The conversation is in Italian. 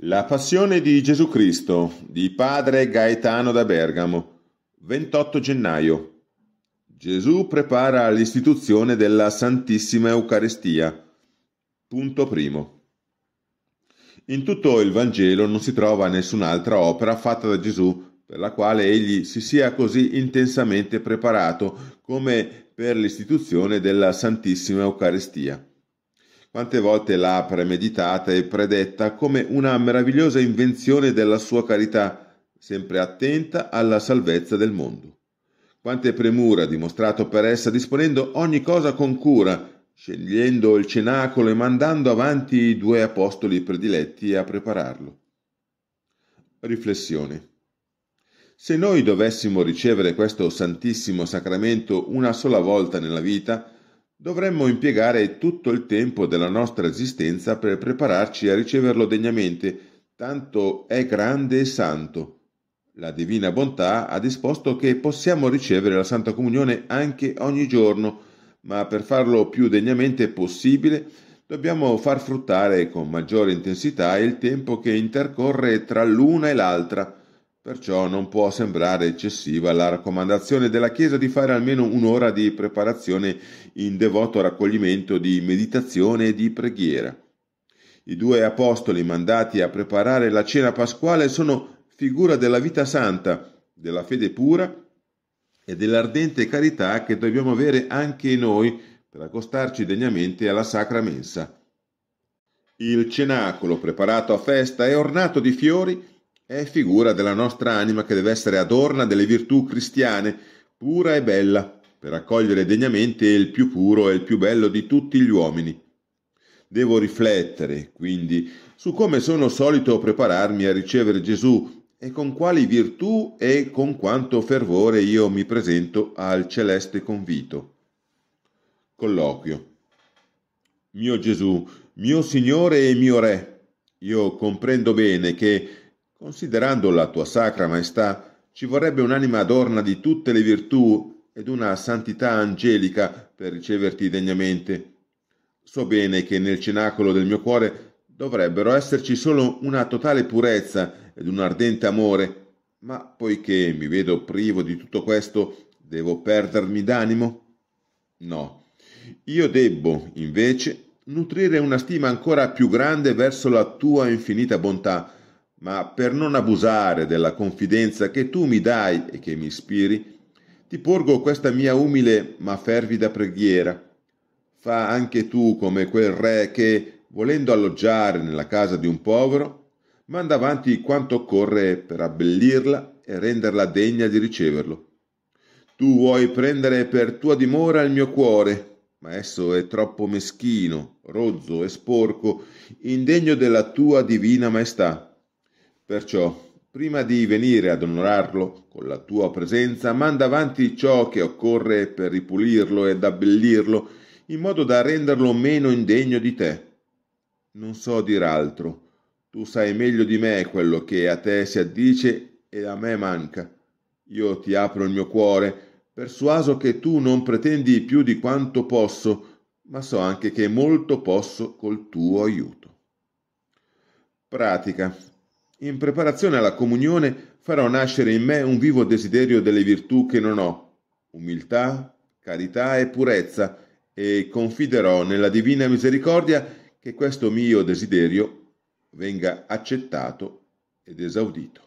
La Passione di Gesù Cristo di Padre Gaetano da Bergamo, 28 gennaio. Gesù prepara l'istituzione della Santissima Eucaristia. Punto primo. In tutto il Vangelo non si trova nessun'altra opera fatta da Gesù per la quale egli si sia così intensamente preparato come per l'istituzione della Santissima Eucaristia quante volte l'ha premeditata e predetta come una meravigliosa invenzione della sua carità, sempre attenta alla salvezza del mondo. Quante premure ha dimostrato per essa disponendo ogni cosa con cura, scegliendo il cenacolo e mandando avanti i due apostoli prediletti a prepararlo. Riflessione. Se noi dovessimo ricevere questo santissimo sacramento una sola volta nella vita, Dovremmo impiegare tutto il tempo della nostra esistenza per prepararci a riceverlo degnamente, tanto è grande e santo. La divina bontà ha disposto che possiamo ricevere la Santa Comunione anche ogni giorno, ma per farlo più degnamente possibile dobbiamo far fruttare con maggiore intensità il tempo che intercorre tra l'una e l'altra Perciò non può sembrare eccessiva la raccomandazione della Chiesa di fare almeno un'ora di preparazione in devoto raccoglimento di meditazione e di preghiera. I due apostoli mandati a preparare la cena pasquale sono figura della vita santa, della fede pura e dell'ardente carità che dobbiamo avere anche noi per accostarci degnamente alla sacra mensa. Il cenacolo preparato a festa e ornato di fiori è figura della nostra anima che deve essere adorna delle virtù cristiane, pura e bella, per accogliere degnamente il più puro e il più bello di tutti gli uomini. Devo riflettere, quindi, su come sono solito prepararmi a ricevere Gesù e con quali virtù e con quanto fervore io mi presento al celeste convito. Colloquio. Mio Gesù, mio Signore e mio Re, io comprendo bene che Considerando la tua sacra maestà, ci vorrebbe un'anima adorna di tutte le virtù ed una santità angelica per riceverti degnamente. So bene che nel cenacolo del mio cuore dovrebbero esserci solo una totale purezza ed un ardente amore, ma poiché mi vedo privo di tutto questo, devo perdermi d'animo? No. Io debbo, invece, nutrire una stima ancora più grande verso la tua infinita bontà, ma per non abusare della confidenza che tu mi dai e che mi ispiri, ti porgo questa mia umile ma fervida preghiera. Fa anche tu come quel re che, volendo alloggiare nella casa di un povero, manda avanti quanto occorre per abbellirla e renderla degna di riceverlo. Tu vuoi prendere per tua dimora il mio cuore, ma esso è troppo meschino, rozzo e sporco, indegno della tua divina maestà. Perciò, prima di venire ad onorarlo con la tua presenza, manda avanti ciò che occorre per ripulirlo ed abbellirlo, in modo da renderlo meno indegno di te. Non so dir altro. Tu sai meglio di me quello che a te si addice e a me manca. Io ti apro il mio cuore, persuaso che tu non pretendi più di quanto posso, ma so anche che molto posso col tuo aiuto. Pratica. In preparazione alla comunione farò nascere in me un vivo desiderio delle virtù che non ho, umiltà, carità e purezza, e confiderò nella divina misericordia che questo mio desiderio venga accettato ed esaudito.